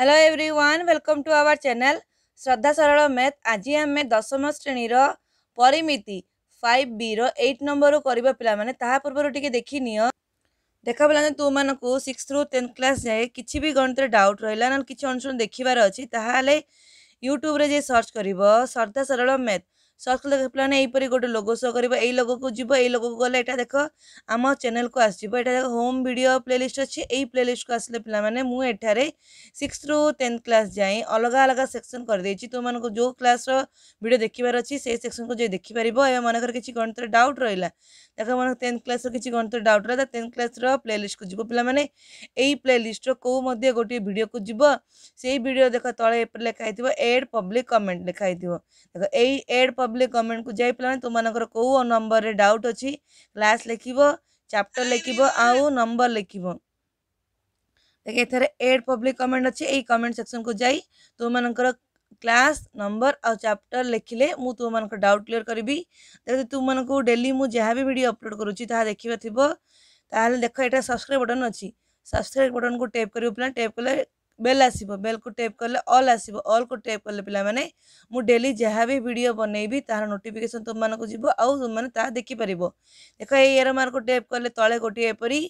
hello everyone welcome to our channel Shraddha Saral math आज आम दशम श्रेणीर परिमिति फाइव बी रईट नंबर करवा पाने पूर्व टी देखनी देखा पाला तू मान सिक्स रु टेन्थ क्लास जाए किसी भी गणित डाउट रहा ना कि अनुसार देखार अच्छी ताहले यूट्यूब सर्च कर श्रद्धा सरल मैथ सर्कल देख पाला यहीपर गोटे लोग सो कर लोग को जीव य लोग को गले देख आम चेल को आसा देख होम भिड प्लेलीस्ट अच्छे यही प्लेलीस्ट को आसने पे मुझे सिक्स रु टेन्थ क्लास जाए अलग अलग सेक्शन कर देती तुम मन को जो क्लास भिड देखार अच्छी से सेक्शन को देखिपार ए मन कर किसी गणित डाउट रहा देख मन टेन्थ क्लास किसी गणित डाउट रहा टेन्थ क्लास लिस्ट को जीव पे लिस्ट रो गोटे भिड को जीव से भिड देख तले लिखाई थी एड पब्लिक कमेंट लिखाई थी देख यही एड पब्लिक गवर्नमेंट को जाए पे तुम मो नंबर में डाउट अच्छी क्लास लिख चैप्टर लिख नंबर लिख देखिए एथेर एड पब्लिक कमेंट अच्छे ये कमेंट सेक्शन को जाई तुम मान क्लास नंबर आ चैप्टर लिखिले मु तुम मान डाउट क्लियर करी देखिए तुम मन डेली मुझे जहाँ भी वीडियो अपलोड करुच्ची देखिए थी देख ये सब्सक्राइब बटन अच्छी सब्सक्राइब बटन को टैप कर टैप टेप कले बेल आस बेल को टैप कले अल आस अल को टैप कले पे मु डेली जहाँ भी भिड बन तार नोटिफिकेसन तुम मानक जी आने देखिपर देख ये एयर मार्क टैप कले तले गोटे एपरी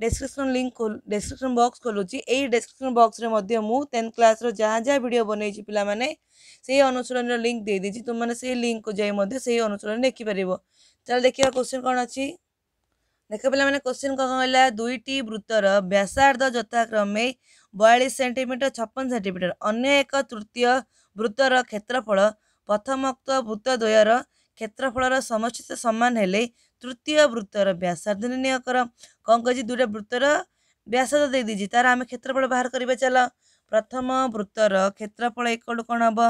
डेस्क्रिप्सन लिंक खोल बक्स खोलूँ यही डेस्क्रिप्सन बक्स टेन्थ क्लास जहाँ जहाँ भिड बनई पे से अनुशीलन लिंक दे देदी तुम मैंने से लिंक को जाए से देखिपर चल देखा क्वेश्चन कौन अच्छी देख पे क्वेश्चन कौन कहला दुईट वृत्तर व्यासार्ध जथाक्रमे ବୟାଳିଶ ସେଣ୍ଟିମିଟର ଛପନ ସେଣ୍ଟିମିଟର ଅନ୍ୟ ଏକ ତୃତୀୟ ବୃତ୍ତର କ୍ଷେତ୍ରଫଳ ପ୍ରଥମୋକ୍ତ ବୃତ୍ତ ଦ୍ୱୟର କ୍ଷେତ୍ରଫଳର ସମସ୍ତ ସମାନ ହେଲେ ତୃତୀୟ ବୃତ୍ତର ବ୍ୟାସାର୍ଦ୍ଧ ନିର୍ଣ୍ଣୟ କର କ'ଣ କହିଛି ଦୁଇଟା ବୃତ୍ତର ବ୍ୟାସ ଦେଇ ଦେଇଦେଇଛି ତା'ର ଆମେ କ୍ଷେତ୍ରଫଳ ବାହାର କରିବା ଚାଲ ପ୍ରଥମ ବୃତ୍ତର କ୍ଷେତ୍ରଫଳ ଏକଡ଼ୁ କ'ଣ ହେବ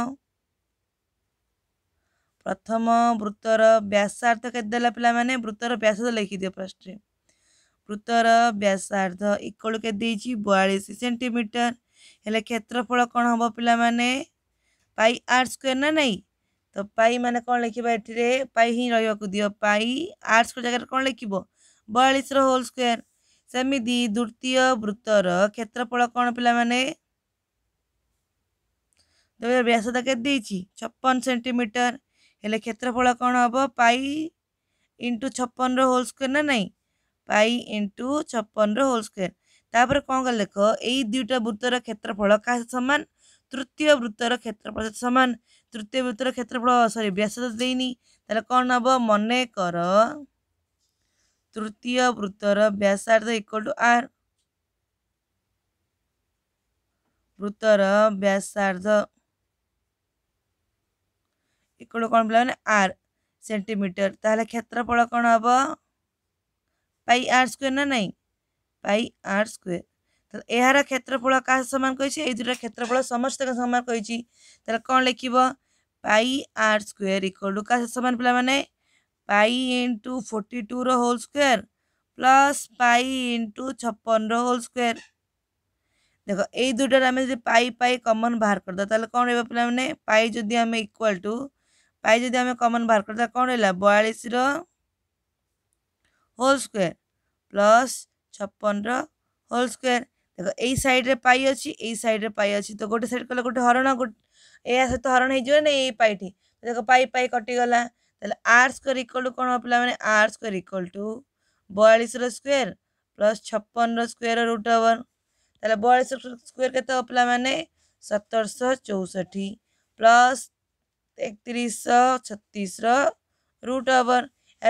ପ୍ରଥମ ବୃତ୍ତର ବ୍ୟାସାର୍ଥ କେତେ ଦେଲା ପିଲାମାନେ ବୃତ୍ତର ବ୍ୟାସାର୍ଥ ଲେଖିଦିଅ ଫାଷ୍ଟରେ କୃତର ବ୍ୟାସାର୍ଦ୍ଧ ଇକ୍ୱଲ୍ କେ ଦେଇଛି ବୟାଳିଶ ସେଣ୍ଟିମିଟର ହେଲେ କ୍ଷେତ୍ରଫଳ କ'ଣ ହେବ ପିଲାମାନେ ପାଇ ଆର୍ ସ୍କୋୟାର ନା ନାହିଁ ତ ପାଇ ମାନେ କ'ଣ ଲେଖିବା ଏଥିରେ ପାଇ ହିଁ ରହିବାକୁ ଦିଅ ପାଇ ଆର୍ ସ୍କୋୟାର ଜାଗାରେ କ'ଣ ଲେଖିବ ବୟାଳିଶର ହୋଲ୍ ସ୍କୋୟାର ସେମିତି ଦ୍ୱିତୀୟ ବୃତ୍ତର କ୍ଷେତ୍ରଫଳ କ'ଣ ପିଲାମାନେ ବ୍ୟାସତା କେତେ ଦେଇଛି ଛପନ ସେଣ୍ଟିମିଟର ହେଲେ କ୍ଷେତ୍ରଫଳ କ'ଣ ହେବ ପାଇ ଇଣ୍ଟୁ ଛପନର ହୋଲ୍ ସ୍କୋୟାର ନା ନାହିଁ पाई इंटु छपन रोल होल स्क्वे तर कहाँ गएको यही दुईटा वृत्तर क्षेत्रफल का समान तृतीय वृत्तर क्षेत्रफल समान तृतीय वृत्तर क्षेत्रफल सरी देनी तेल कौन हम मन तृतीय वृत्तर व्यासार्ध इक्वल टू आर वृत्तर व्यासार्ध इक्वल कौन पे आर सेन्टिमिटर क्षेत्रफल कौन हम পাই আর স্কোয়ার না নাই পাই আর স্কোয়ার তাহলে এর ক্ষেত্রফল কাহ সমান কইছে এই দুইটার ক্ষেত্রফল সমস্ত সমান কইছি তাহলে কোণ লিখিব pi R square equal to কাহ সমান পিলা মানে পাই ইন্টু ফোর্টি টু র whole square plus pi into ছপন র হোল স্কোয়ার দেখ এই দুইটার আমি যদি পাই পাই কমন বাহার করদেবা তাহলে কোণ রহব পিলা মানে পাই যদি আমি ইকুয়াল টু পাই যদি আমি কমন বাহার করদেবা কোণ রহলা বয়ালিশ র হোল স্কোয়ার প্লস ଛପନର ହୋଲ୍ ସ୍କୋୟାର ଦେଖ ଏଇ ସାଇଡ଼୍ରେ ପାଇ ଅଛି ଏଇ ସାଇଡ଼୍ରେ ପାଇ ଅଛି ତ ଗୋଟେ ସାଇଡ଼୍ କଲେ ଗୋଟେ ହରଣ ଏହା ସହିତ ହରଣ ହେଇଯିବ ନା ଏଇ ପାଇଠି ଦେଖ ପାଇ ପାଇ କଟିଗଲା ତାହେଲେ ଆର୍ ସ୍କୋୟାର ଇକ୍ୱାଲ୍ ଟୁ କ'ଣ ହେବ ପିଲାମାନେ ଆର୍ ସ୍କୋୟାର ଇକ୍ୱାଲ୍ ଟୁ ବୟାଳିଶର ସ୍କୋୟାର ପ୍ଲସ୍ ଛପନର ସ୍କୋୟାର ରୁଟ୍ ହେବ ତାହେଲେ ବୟାଳିଶ ସ୍କୋୟାର କେତେ ହେବ ପିଲାମାନେ ସତରଶହ ଚଉଷଠି ପ୍ଲସ୍ ଏକତିରିଶଶହ ଛତିଶର ରୁଟ୍ ଓଭର୍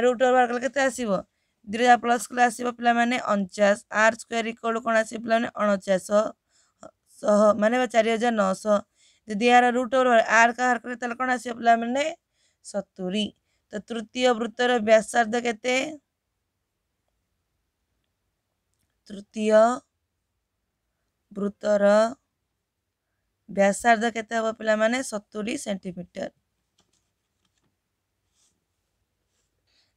ରୁଟ୍ ଓଭର୍ କଲେ କେତେ ଆସିବ दुहजार प्लस कले आस पाने अणचाश आर स्क्वयर इक्वल कौन आस पाने अणचाश शह मान चार हजार नौश जदि यार रुट आर का हर करें कौन आस पाने सतुरी तो तृतीय वृत्तर व्यासार्ध के तृतीय वृत्तर व्यासार्ध के सतुरी सेमिटर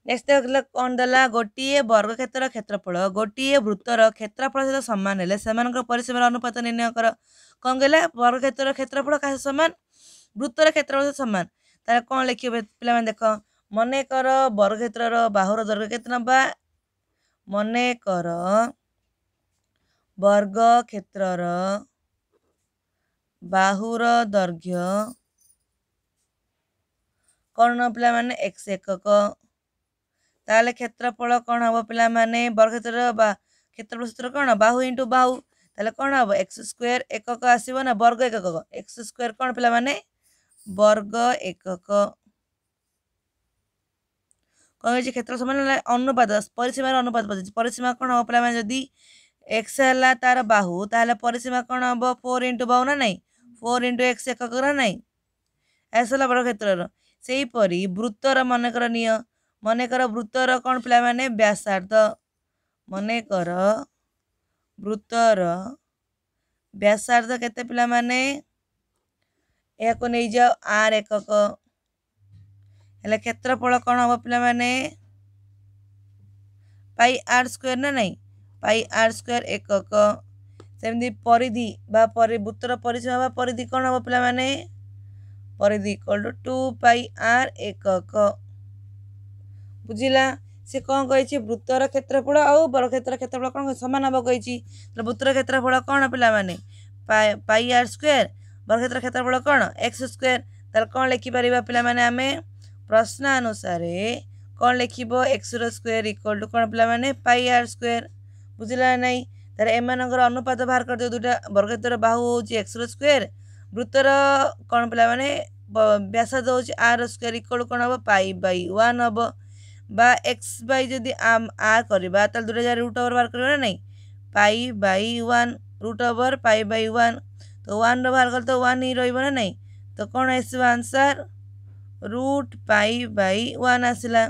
ନେକ୍ସଟ କ'ଣ ଦେଲା ଗୋଟିଏ ବର୍ଗକ୍ଷେତ୍ରର କ୍ଷେତ୍ରଫଳ ଗୋଟିଏ ବୃତ୍ତର କ୍ଷେତ୍ରଫଳ ସହିତ ସମାନ ହେଲେ ସେମାନଙ୍କର ପରିସୀମାର ଅନୁପାତ ନିର୍ଣ୍ଣୟ କର କ'ଣ କହିଲା ବର୍ଗକ୍ଷେତ୍ରର କ୍ଷେତ୍ରଫଳ କାହା ସହିତ ସମାନ ବୃତ୍ତର କ୍ଷେତ୍ରଫଳ ସହିତ ସମାନ ତାହେଲେ କ'ଣ ଲେଖିବ ପିଲାମାନେ ଦେଖ ମନେକର ବର୍ଗକ୍ଷେତ୍ରର ବାହୁର ଦୈର୍ଘ କେତେ ନେବା ମନେକର ବର୍ଗକ୍ଷେତ୍ରର ବାହୁର ଦୈର୍ଘ୍ୟ କ'ଣ ପିଲାମାନେ ଏକ୍ସ ଏକକ ତାହେଲେ କ୍ଷେତ୍ରଫଳ କ'ଣ ହେବ ପିଲାମାନେ ବର୍ଗକ୍ଷେତ୍ର ବା କ୍ଷେତ୍ରଫଳ ସୂତ୍ର କ'ଣ ବାହୁ ଇଣ୍ଟୁ ବାହୁ ତାହେଲେ କ'ଣ ହେବ ଏକ୍ସ ସ୍କୋୟାର ଏକକ ଆସିବ ନା ବର୍ଗ ଏକକ ଏକ୍ସ ସ୍କୋୟାର କ'ଣ ପିଲାମାନେ ବର୍ଗ ଏକକ କ'ଣ ହେଉଛି କ୍ଷେତ୍ର ସମାନ ଅନୁପାତ ପରିସୀମାର ଅନୁପାତ ପଚାରିଛି ପରିସୀମା କ'ଣ ହେବ ପିଲାମାନେ ଯଦି ଏକ୍ସ ହେଲା ତାର ବାହୁ ତାହେଲେ ପରିସୀମା କ'ଣ ହେବ ଫୋର୍ ଇଣ୍ଟୁ ବାହୁ ନା ନାହିଁ ଫୋର୍ ଇଣ୍ଟୁ ଏକ୍ସ ଏକକ ନା ନାହିଁ ଏହା ହେଲା ବର୍ଗକ୍ଷେତ୍ରର ସେହିପରି ବୃତ୍ତର ମନେକର ନିଅ ମନେକର ବୃତ୍ତର କ'ଣ ପିଲାମାନେ ବ୍ୟାସାର୍ଦ୍ଧ ମନେକର ବୃତ୍ତର ବ୍ୟାସାର୍ଦ୍ଧ କେତେ ପିଲାମାନେ ଏହାକୁ ନେଇଯାଅ ଆର୍ ଏକକ ହେଲେ କ୍ଷେତ୍ରଫଳ କ'ଣ ହେବ ପିଲାମାନେ ପାଇ ଆର୍ ସ୍କୋୟାର ନା ନାହିଁ ପାଇ ଆର୍ ସ୍କୋୟାର ଏକକ ସେମିତି ପରିଧି ବା ପରି ବୃତ୍ତର ପରିସୀମା ବା ପରିଧି କ'ଣ ହେବ ପିଲାମାନେ ପରିଧି ଇକ୍ୱାଲ୍ ଟୁ ଟୁ ପାଇ ଆର୍ ଏକକ ବୁଝିଲା ସେ କ'ଣ କହିଛି ବୃତ୍ତର କ୍ଷେତ୍ରଫଳ ଆଉ ବରକ୍ଷେତ୍ର କ୍ଷେତ୍ରଫଳ କ'ଣ ସମାନ ହେବ କହିଛି ତାହେଲେ ବୃତ୍ତର କ୍ଷେତ୍ରଫଳ କ'ଣ ପିଲାମାନେ ପାଇ ଆର୍ ସ୍କୋୟାର ବରକ୍ଷେତ୍ର କ୍ଷେତ୍ରଫଳ କ'ଣ ଏକ୍ସ ସ୍କୋୟାର ତାହେଲେ କ'ଣ ଲେଖିପାରିବା ପିଲାମାନେ ଆମେ ପ୍ରଶ୍ନ ଅନୁସାରେ କ'ଣ ଲେଖିବ ଏକ୍ସର ସ୍କୋୟାର ଇକ୍ୱାଲ୍ ଟୁ କ'ଣ ପିଲାମାନେ ପାଇ ଆର୍ ସ୍କୋୟାର ବୁଝିଲା ନାହିଁ ତାହେଲେ ଏମାନଙ୍କର ଅନୁପାତ ବାହାର କରିଦେବ ଦୁଇଟା ବର୍ଗକ୍ଷେତ୍ରର ବାହୁ ହେଉଛି ଏକ୍ସର ସ୍କୋୟାର ବୃତ୍ତର କ'ଣ ପିଲାମାନେ ବ୍ୟାସାର୍ଦ୍ଧ ହେଉଛି ଆର୍ ସ୍କୋୟାର ଇକ୍ୱାଲ୍ କ'ଣ ହେବ ପାଇ ବାଇ ୱାନ୍ ହେବ বা এক্স বাই যদি আর କରିବା ତାହେଲେ দুটো জায়গায় রুট ওভার বার করবে না নাই pi by one root over pi by one তো ওয়ানর বাহার কলে তো ওয়ান ହିଁ ରହିବ না নাই তো କ'ଣ ଆସିବ ଆନ୍ସର୍ ରୁଟ୍ ପାଇ ବାଇ ୱାନ୍ ଆସିଲା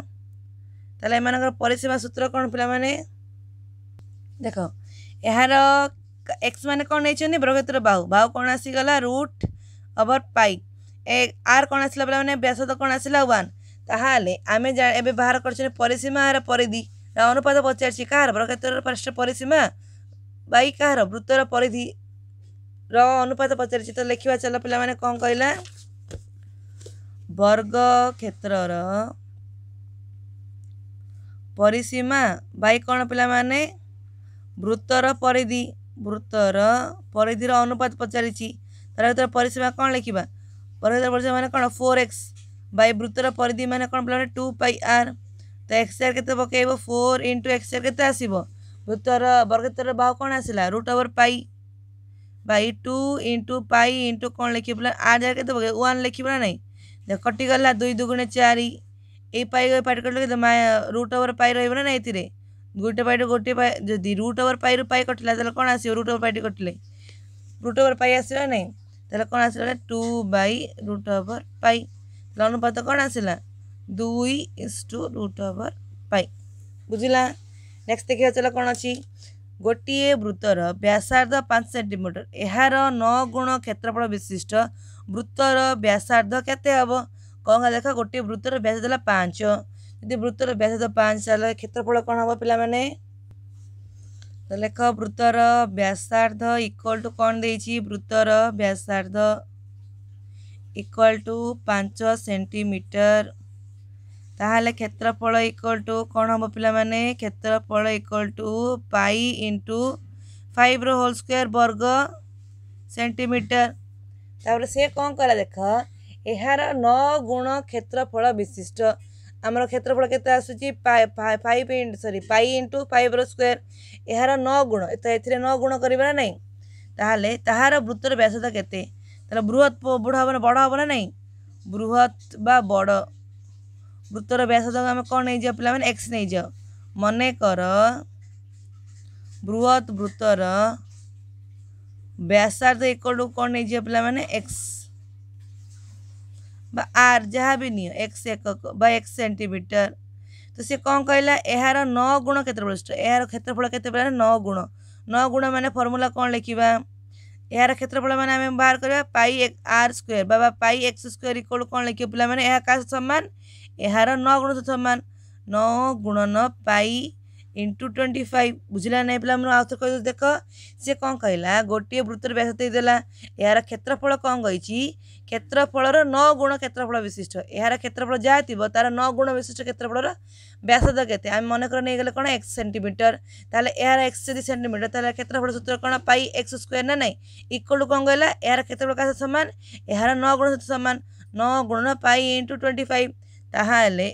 ତାହେଲେ ଏମାନଙ୍କର ପରିସୀମା ସୂତ୍ର କ'ଣ ପିଲାମାନେ ଦେଖ ଏହାର ଏକ୍ସ ମାନେ କ'ଣ ନେଇଛନ୍ତି ବ୍ରଗେତ୍ର ବାହୁ ବାହୁ କ'ଣ ଆସିଗଲା ରୁଟ୍ ଓଭର୍ ପାଇ ଏ ଆର୍ କ'ଣ ଆସିଲା ପିଲାମାନେ ବ୍ୟାସଦ କ'ଣ ଆସିଲା ୱାନ୍ परिसीमा परिसीमार परिधि र अनुपत पचारिस कार बर्ग क्षेत्र फास्ट परिसीमा वृत्तर परिधि र अनुपात पचारिछ लेख्छ पहिला कन् कर्ग क्षेत्र र परिसीमा माने वृत्तर परिधि वृत्तर परिधि र अनुपात पचारिचार क्षेत्र परिसीमा कोन 4x બાય વૃત્તର ପରିଧି ମାନେ କ'ଣ ପିଲାମାନେ ଟୁ ପାଇ ଆର୍ ତ ଏକ୍ସଆର୍ କେତେ ପକାଇବ ଫୋର୍ ଇଣ୍ଟୁ ଏକ୍ସଆର୍ କେତେ ଆସିବ ବୃତ୍ତର ବର୍ଗତର ବାହୁ କ'ଣ ଆସିଲା root over pi by two into pi into କ'ଣ ଲେଖିବ ପିଲା ଆର୍ ଜାଗାରେ କେତେ ପକାଇବ ୱାନ୍ ଲେଖିବ ନା ନାହିଁ ଦେଖ କଟିଗଲା ଦୁଇ ଦୁଗୁଣେ ଚାରି ଏଇ ପାଇ ପାଟି କଟିଲେ ରୁଟ୍ ଓଭର୍ ପାଇ ରହିବ ନା ନାହିଁ ଏଥିରେ ଗୋଟେ ପାଇରୁ ଗୋଟିଏ ପାଇ ଯଦି ରୁଟ୍ ଓଭର୍ ପାଇରୁ ପାଇ କଟିଲା ତାହେଲେ କ'ଣ ଆସିବ ରୁଟ୍ ଓଭର୍ ପାଇଟି କଟିଲେ ରୁଟ୍ ଓଭର୍ ପାଇ ଆସିବ ନା ନାହିଁ ତାହେଲେ କ'ଣ ଆସିଲା ଟୁ ବାଇ ରୁଟ୍ ଓଭର୍ ପାଇ ଅନୁପାତ କ'ଣ ଆସିଲା ଦୁଇ ଇସ୍ ଟୁ ରୁଟ୍ ଓଭର୍ ପାଇ ବୁଝିଲା ନେକ୍ସଟ ଦେଖିବା ଚାଲ କ'ଣ ଅଛି ଗୋଟିଏ ବୃତ୍ତର ବ୍ୟାସାର୍ଦ୍ଧ ପାଞ୍ଚ ସେଣ୍ଟିମିଟର ଏହାର ନଅ ଗୁଣ କ୍ଷେତ୍ରଫଳ ବିଶିଷ୍ଟ ବୃତ୍ତର ବ୍ୟାସାର୍ଦ୍ଧ କେତେ ହେବ କ'ଣ ଦେଖ ଗୋଟିଏ ବୃତ୍ତର ବ୍ୟାସ ଦେଲା ପାଞ୍ଚ ଯଦି ବୃତ୍ତର ବ୍ୟାସ ଦେବ ପାଞ୍ଚ ତାହେଲେ କ୍ଷେତ୍ରଫଳ କ'ଣ ହେବ ପିଲାମାନେ ଲେଖ ବୃତ୍ତର ବ୍ୟାସାର୍ଦ୍ଧ ଇକ୍ୱାଲ୍ ଟୁ କ'ଣ ଦେଇଛି ବୃତ୍ତର ବ୍ୟାସାର୍ଦ୍ଧ ইকুয়াল টু পাঁচ সেটিমিটর তাহলে ক্ষেত্রফল ইকুয়াল টু কোণ হব পিলামানে ক্ষেত্রফল ইকুয়াল টু পাই ইন্টু ফাইভ্র হোল স্কোয়ার বর্গ সেটিমিটর তাপরে সে কম কলা দেখ এর ন গুণ ক্ষেত্রফল বিশিষ্ট আমার ক্ষেত্রফল কেতে আসুচি five into sorry pi into ফাইভ্র স্কোয়ার এর ন গুণ তো এর ন গুণ করবা না তাহলে তাহার বৃত্তর ব্যাসতা কেতে তাহলে বৃহৎ বড় হবে না বড় হবে না নাই বৃহৎ বা বড় বৃত্তর ব্যাসার্ধ আমি কম নেই যাও পিলা এক্স নেই যাও মনে কর বৃহৎ বৃত্তর ব্যাসার্ধ ইকল টু কম নেই যাও পিলা এক্স বা আর যা বি নিও এক্স একক বা এক্স সেটিমিটর তো সে কম কহিলা এর ন গুণ ক্ষেত্রফল এর ক্ষেত্রফল কেতবে ন গুণ ন গুণ মানে ফর্মুলা কম লেখা ଏହାର କ୍ଷେତ୍ରଫଳମାନେ ଆମେ ବାହାର କରିବା ପାଇ ଆର୍ ସ୍କୋୟାର ବା ପାଇ ଏକ୍ସ ସ୍କୋୟାର ଇକ୍ୱାଲ୍ କ'ଣ ଲେଖିବା ପିଲାମାନେ ଏହା କାହା ସମାନ ଏହାର ନଅ ଗୁଣ ସମାନ ନଅ ଗୁଣନ ପାଇ ଇଣ୍ଟୁ ଟ୍ୱେଣ୍ଟି ଫାଇଭ୍ ବୁଝିଲା ନାହିଁ ପିଲାମାନେ ଆଉ ଥରେ କହିଦେଉଛି ଦେଖ ସେ କ'ଣ କହିଲା ଗୋଟିଏ ବୃତ୍ତରେ ବ୍ୟାସ ଦେଇଦେଲା ଏହାର କ୍ଷେତ୍ରଫଳ କ'ଣ କହିଛି କ୍ଷେତ୍ରଫଳର ନଅ ଗୁଣ କ୍ଷେତ୍ରଫଳ ବିଶିଷ୍ଟ ଏହାର କ୍ଷେତ୍ରଫଳ ଯାହା ଥିବ ତା'ର ନଅ ଗୁଣ ବିଶିଷ୍ଟ କ୍ଷେତ୍ରଫଳର ବ୍ୟାସାର୍ଦ୍ଧ କେତେ ଆମେ ମନେକର ନେଇଗଲେ କ'ଣ ଏକ୍ସ ସେଣ୍ଟିମିଟର ତାହେଲେ ଏହାର ଏକ୍ସ ଯଦି ସେଣ୍ଟିମିଟର ତାହେଲେ କ୍ଷେତ୍ରଫଳ ସୂତ୍ର କ'ଣ ପାଇ ଏକ୍ସ ସ୍କୋୟାର ନା ନାହିଁ ଇକ୍ୱାଲ୍ କ'ଣ କହିଲା ଏହାର କ୍ଷେତ୍ରଫଳ କାହା ସହିତ ସମାନ ଏହାର ନଅ ଗୁଣ ସହିତ ସମାନ ନଅ ଗୁଣ ପାଇ ଇଣ୍ଟୁ ଟ୍ୱେଣ୍ଟି ଫାଇଭ୍ ତାହେଲେ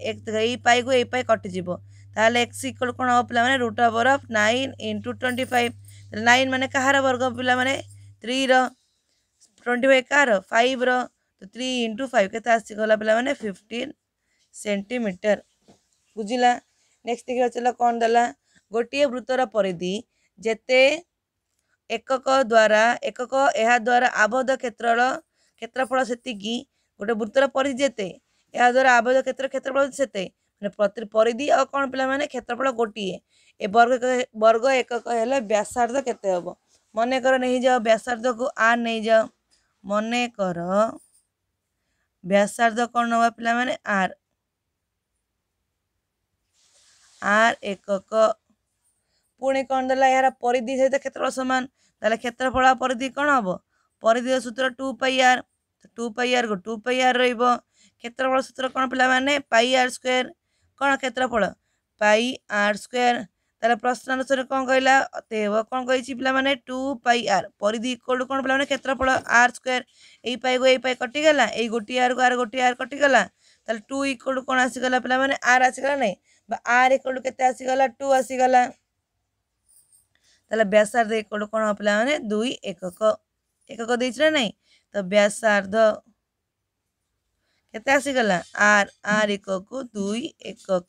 ଏଇ ପାଇକୁ ଏଇ ପାଇ କଟିଯିବ ତାହେଲେ ଏକ୍ସ ଇକ୍ୱାଲ୍ କ'ଣ ହେବ ପିଲାମାନେ root over of nine into twenty five ତାହେଲେ ନାଇନ୍ ମାନେ କାହାର ବର୍ଗ ପିଲାମାନେ ଥ୍ରୀର ଟ୍ୱେଣ୍ଟି ବାଇ କାହାର ଫାଇଭ୍ର ତ ଥ୍ରୀ ଇଣ୍ଟୁ ଫାଇଭ୍ କେତେ ଆସିଗଲା ପିଲାମାନେ ଫିଫ୍ଟିନ୍ ସେଣ୍ଟିମିଟର ବୁଝିଲା ନେକ୍ସଟ ଦେଖିବା ଚାଲ କ'ଣ ଦେଲା ଗୋଟିଏ ବୃତ୍ତର ପରିଧି ଯେତେ ଏକକ ଦ୍ୱାରା ଏକକ ଏହା ଦ୍ୱାରା ଆବଦ୍ଧ କ୍ଷେତ୍ରର କ୍ଷେତ୍ରଫଳ ସେତିକି ଗୋଟେ ବୃତ୍ତର ପରିଧି ଯେତେ ଏହା ଦ୍ୱାରା ଆବଦ୍ଧ କ୍ଷେତ୍ର କ୍ଷେତ୍ରଫଳ ସେତେ ମାନେ ପ୍ରତି ପରିଧି ଆଉ କ'ଣ ପିଲାମାନେ କ୍ଷେତ୍ରଫଳ ଗୋଟିଏ ଏ ବର୍ଗ ବର୍ଗ ଏକକ ହେଲେ ବ୍ୟାସାର୍ଦ୍ଧ କେତେ ହେବ ମନେକର ନେଇଯାଅ ବ୍ୟାସାର୍ଦ୍ଧକୁ ଆର୍ ନେଇଯାଅ ମନେକର ବ୍ୟାସାର୍ଦ୍ଧ କ'ଣ ନେବା ପିଲାମାନେ ଆର୍ ଆର୍ ଏକକ ପୁଣି କ'ଣ ଦେଲା ଏହାର ପରିଧି ସହିତ କ୍ଷେତ୍ରଫଳ ସମାନ ତାହେଲେ କ୍ଷେତ୍ରଫଳ ପରିଧି କ'ଣ ହେବ ପରିଧିର ସୂତ୍ର ଟୁ ପାଇ ଆର୍ ଟୁ ପାଇ ଆର୍କୁ ଟୁ ପାଇ ଆର୍ ରହିବ କ୍ଷେତ୍ରଫଳ ସୂତ୍ର କ'ଣ ପିଲାମାନେ ପାଇ ଆର୍ ସ୍କୋୟାର କ'ଣ କ୍ଷେତ୍ରଫଳ ପାଇ ଆର୍ ସ୍କୋୟାର ତାହେଲେ ପ୍ରଶ୍ନ ଅନୁସାରେ କ'ଣ କହିଲା ହେବ କ'ଣ କହିଛି ପିଲାମାନେ ଟୁ ପାଇ ଆର୍ ପରିଧି ଇକ୍ୱାଲ୍ ଟୁ କ'ଣ ପିଲାମାନେ କ୍ଷେତ୍ରଫଳ ଆର୍ ସ୍କୋୟାର ଏଇ ପାଇକୁ ଏଇ ପାଇ କଟିଗଲା ଏଇ ଗୋଟିଏ ଆର୍କୁ ଆର୍ ଗୋଟିଏ ଆର୍ କଟିଗଲା ତାହେଲେ ଟୁ ଇକ୍ୱାଲ୍ ଟୁ କ'ଣ ଆସିଗଲା ପିଲାମାନେ ଆର୍ ଆସିଗଲା ନାହିଁ ବା ଆର୍ ଇକ୍ୱାଲ୍ ଟୁ କେତେ ଆସିଗଲା ଟୁ ଆସିଗଲା ତାହେଲେ ବ୍ୟାସାର୍ଦ୍ଧ ଇକ୍ୱାଲ୍ ଟୁ କ'ଣ ହେବ ପିଲାମାନେ ଦୁଇ ଏକକ ଏକକ ଦେଇଛି ନା ନାହିଁ ତ ବ୍ୟାସାର୍ଦ୍ଧ କେତେ ଆସିଗଲା ଆର୍ ଆର୍ ଏକକୁ ଦୁଇ ଏକକ